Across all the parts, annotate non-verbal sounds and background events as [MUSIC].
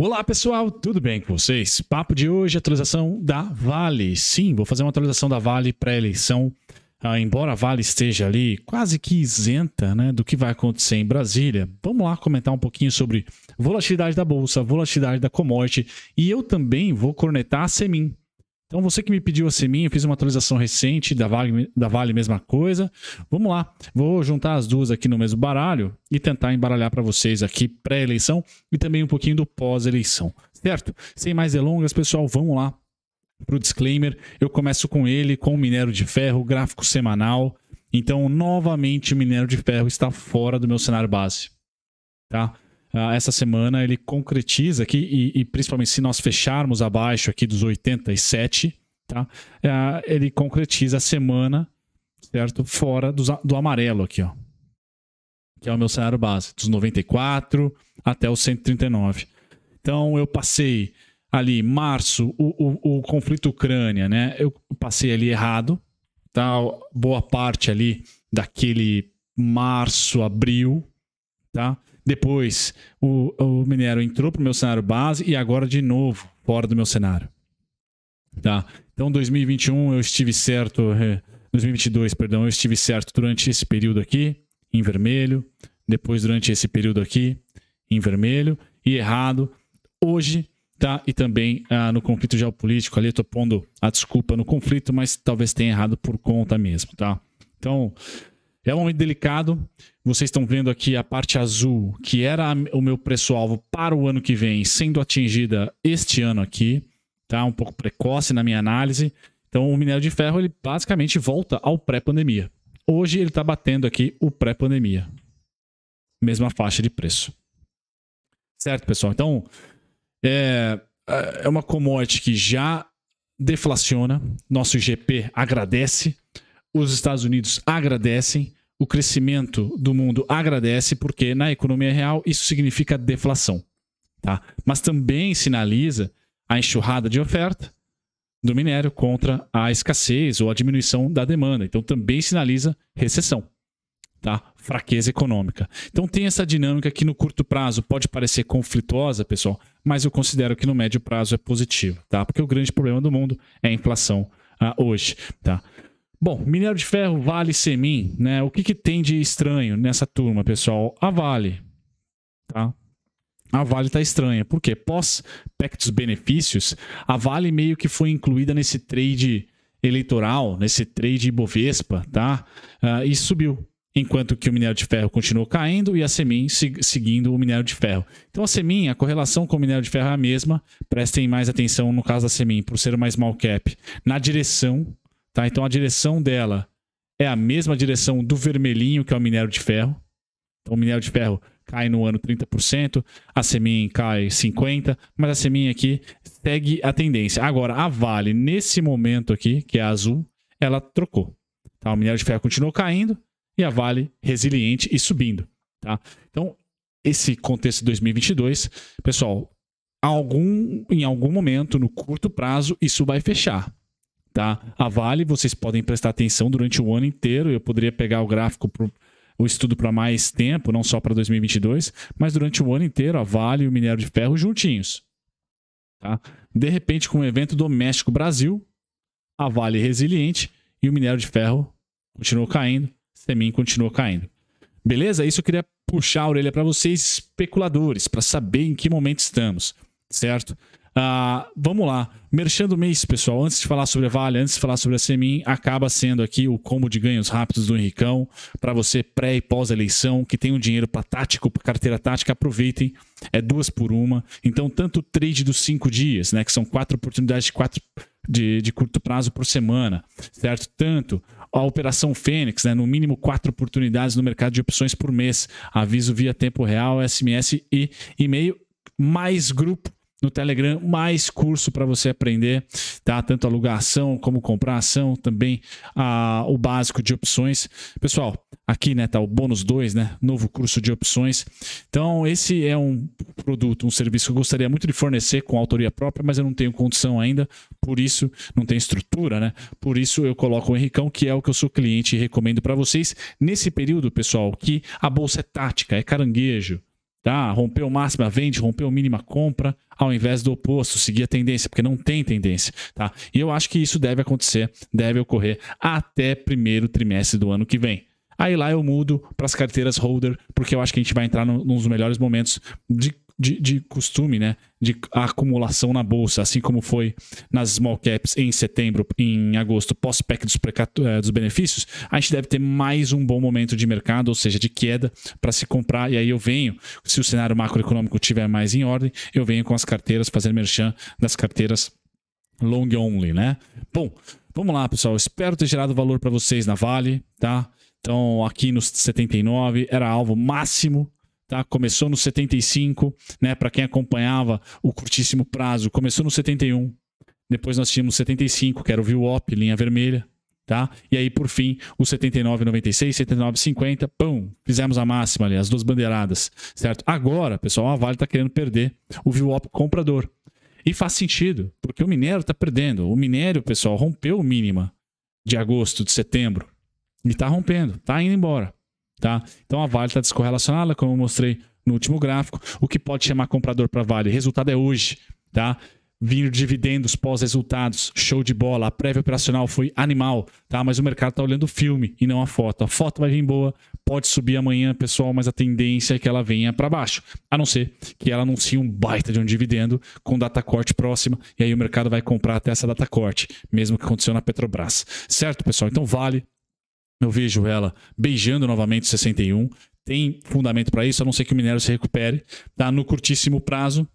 Olá pessoal, tudo bem com vocês? Papo de hoje, atualização da Vale. Sim, vou fazer uma atualização da Vale pré-eleição. Ah, embora a Vale esteja ali quase que isenta né, do que vai acontecer em Brasília, vamos lá comentar um pouquinho sobre volatilidade da Bolsa, volatilidade da commodity e eu também vou cornetar a Semin. Então, você que me pediu a Seminha, fiz uma atualização recente da Vale, da Vale, mesma coisa. Vamos lá, vou juntar as duas aqui no mesmo baralho e tentar embaralhar para vocês aqui pré-eleição e também um pouquinho do pós-eleição, certo? Sem mais delongas, pessoal, vamos lá para o disclaimer. Eu começo com ele, com o minério de ferro, gráfico semanal. Então, novamente, o minério de ferro está fora do meu cenário base, tá? Ah, essa semana ele concretiza aqui, e, e, principalmente se nós fecharmos abaixo aqui dos 87, tá? Uh, ele concretiza a semana, certo? Fora do, do amarelo aqui, ó. Que é o meu cenário base, dos 94 até os 139. Então eu passei ali, março, o, o, o conflito Ucrânia, né? Eu passei ali errado, tá? Boa parte ali daquele março, abril, tá? Depois o, o minério entrou para o meu cenário base e agora de novo fora do meu cenário. Tá? Então 2021 eu estive certo, 2022, é, perdão, eu estive certo durante esse período aqui em vermelho, depois durante esse período aqui em vermelho e errado hoje, tá? E também ah, no conflito geopolítico ali eu tô pondo a desculpa no conflito, mas talvez tenha errado por conta mesmo, tá? Então, é um momento delicado. Vocês estão vendo aqui a parte azul, que era o meu preço-alvo para o ano que vem, sendo atingida este ano aqui. Tá um pouco precoce na minha análise. Então, o minério de ferro ele basicamente volta ao pré-pandemia. Hoje ele está batendo aqui o pré-pandemia. Mesma faixa de preço. Certo, pessoal? Então, é, é, é uma commodity que já deflaciona. Nosso IGP agradece os Estados Unidos agradecem, o crescimento do mundo agradece, porque na economia real isso significa deflação. Tá? Mas também sinaliza a enxurrada de oferta do minério contra a escassez ou a diminuição da demanda. Então também sinaliza recessão, tá? Fraqueza econômica. Então tem essa dinâmica que no curto prazo pode parecer conflituosa, pessoal, mas eu considero que no médio prazo é positivo, tá? Porque o grande problema do mundo é a inflação ah, hoje, tá? Bom, minério de ferro, Vale, Semin, né? O que, que tem de estranho nessa turma, pessoal? A Vale, tá? A Vale está estranha, por quê pós pactos benefícios, a Vale meio que foi incluída nesse trade eleitoral, nesse trade bovespa tá? Uh, e subiu, enquanto que o minério de ferro continuou caindo e a Semin seguindo o minério de ferro. Então a Semin, a correlação com o minério de ferro é a mesma. Prestem mais atenção no caso da Semin, por ser mais small cap, na direção Tá? Então a direção dela é a mesma direção do vermelhinho, que é o minério de ferro. Então o minério de ferro cai no ano 30%, a Semin cai 50%, mas a Semin aqui segue a tendência. Agora, a Vale, nesse momento aqui, que é azul, ela trocou. Tá? O minério de ferro continuou caindo e a Vale resiliente e subindo. Tá? Então, esse contexto de 2022, pessoal, algum, em algum momento, no curto prazo, isso vai fechar. Tá? A Vale, vocês podem prestar atenção durante o ano inteiro. Eu poderia pegar o gráfico para o estudo para mais tempo, não só para 2022, mas durante o ano inteiro, a Vale e o minério de ferro juntinhos. Tá? De repente, com o evento doméstico Brasil, a Vale resiliente e o minério de ferro continuou caindo, Semin continuou caindo. Beleza? Isso eu queria puxar a orelha para vocês, especuladores, para saber em que momento estamos, certo? Uh, vamos lá. Merchando do mês, pessoal. Antes de falar sobre a Vale, antes de falar sobre a Semin, acaba sendo aqui o combo de ganhos rápidos do Henricão para você pré e pós-eleição, que tem um dinheiro para tático, para carteira tática, aproveitem. É duas por uma. Então, tanto o trade dos cinco dias, né? Que são quatro oportunidades de, quatro, de, de curto prazo por semana, certo? Tanto a Operação Fênix, né? no mínimo quatro oportunidades no mercado de opções por mês. Aviso via tempo real, SMS e e-mail, mais grupo no Telegram mais curso para você aprender, tá? Tanto ação como comprar ação, também a, o básico de opções. Pessoal, aqui, né, tá o bônus 2, né? Novo curso de opções. Então, esse é um produto, um serviço que eu gostaria muito de fornecer com autoria própria, mas eu não tenho condição ainda, por isso não tem estrutura, né? Por isso eu coloco o Henricão, que é o que eu sou cliente e recomendo para vocês nesse período, pessoal, que a bolsa é tática, é caranguejo Tá? Rompeu máxima, vende, rompeu mínima, compra, ao invés do oposto, seguir a tendência, porque não tem tendência. Tá? E eu acho que isso deve acontecer, deve ocorrer até primeiro trimestre do ano que vem. Aí lá eu mudo para as carteiras holder, porque eu acho que a gente vai entrar num dos melhores momentos de de, de costume, né? De acumulação na bolsa, assim como foi nas small caps em setembro, em agosto, pós-PEC dos, eh, dos benefícios, a gente deve ter mais um bom momento de mercado, ou seja, de queda, para se comprar. E aí eu venho, se o cenário macroeconômico tiver mais em ordem, eu venho com as carteiras, fazer merchan das carteiras long only, né? Bom, vamos lá, pessoal. Espero ter gerado valor para vocês na Vale, tá? Então, aqui nos 79 era alvo máximo Tá? Começou no 75, né? Para quem acompanhava o curtíssimo prazo, começou no 71. Depois nós tínhamos 75, que era o VWAP, linha vermelha, tá? E aí por fim, o 79,96, 79,50, Pão, fizemos a máxima ali, as duas bandeiradas, certo? Agora, pessoal, a Vale está querendo perder o VWAP comprador. E faz sentido, porque o minério está perdendo. O minério, pessoal, rompeu o mínima de agosto, de setembro. E está rompendo, está indo embora. Tá? Então a Vale está descorrelacionada, como eu mostrei no último gráfico. O que pode chamar comprador para Vale? Resultado é hoje. Tá? Vindo dividendos pós-resultados, show de bola. A prévia operacional foi animal, tá? Mas o mercado está olhando o filme e não a foto. A foto vai vir boa, pode subir amanhã, pessoal, mas a tendência é que ela venha para baixo. A não ser que ela anuncie um baita de um dividendo com data corte próxima e aí o mercado vai comprar até essa data corte, mesmo que aconteceu na Petrobras. Certo, pessoal? Então vale eu vejo ela beijando novamente 61. Tem fundamento para isso, a não ser que o minério se recupere. Tá no curtíssimo prazo,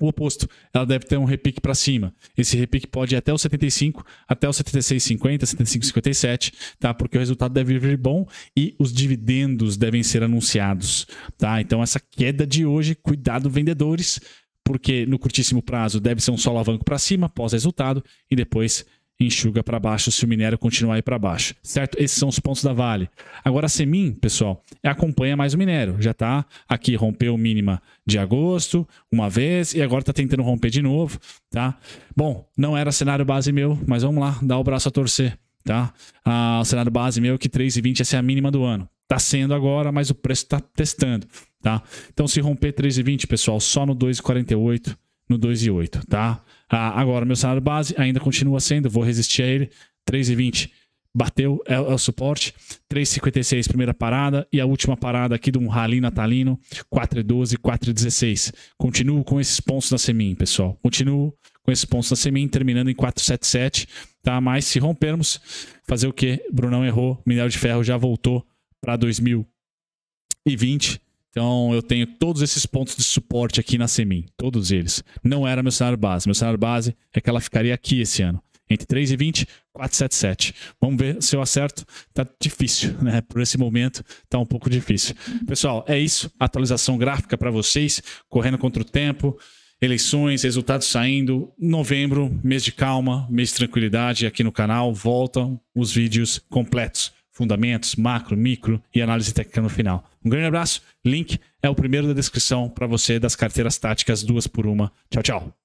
o oposto. Ela deve ter um repique para cima. Esse repique pode ir até o 75, até o 76,50, 75,57, tá? Porque o resultado deve vir bom e os dividendos devem ser anunciados, tá? Então essa queda de hoje, cuidado vendedores, porque no curtíssimo prazo deve ser um solavanco para cima pós resultado e depois enxuga para baixo se o minério continuar aí para baixo, certo? Esses são os pontos da Vale. Agora a Semin, pessoal, acompanha mais o minério, já tá aqui rompeu o mínima de agosto uma vez e agora tá tentando romper de novo, tá? Bom, não era cenário base meu, mas vamos lá, dá o braço a torcer, tá? Ah, o cenário base meu é que 3,20 essa é a mínima do ano. Tá sendo agora, mas o preço tá testando, tá? Então se romper 3,20, pessoal, só no 2,48 no 2,8, tá? Ah, agora, meu salário base ainda continua sendo, vou resistir a ele, 3,20. Bateu, é, é o suporte, 3,56 primeira parada e a última parada aqui de um rally natalino, 4,12, 4,16. Continuo com esses pontos da Semin, pessoal. Continuo com esses pontos da Semin, terminando em 4,77, tá? Mas se rompermos, fazer o quê? Brunão errou, minério de ferro já voltou para 2020 então eu tenho todos esses pontos de suporte aqui na Semin, todos eles. Não era meu salário base. Meu salário base é que ela ficaria aqui esse ano. Entre 3 e 20, 477. Vamos ver se eu acerto. Tá difícil, [LAUGHS] né? Por esse momento tá um pouco difícil. Pessoal, é isso. Atualização gráfica para vocês, correndo contra o tempo eleições, resultados saindo. Novembro, mês de calma, mês de tranquilidade aqui no canal. Voltam os vídeos completos fundamentos, macro, micro e análise técnica no final. Um grande abraço, link é o primeiro da descrição para você das carteiras táticas duas por uma. Tchau, tchau.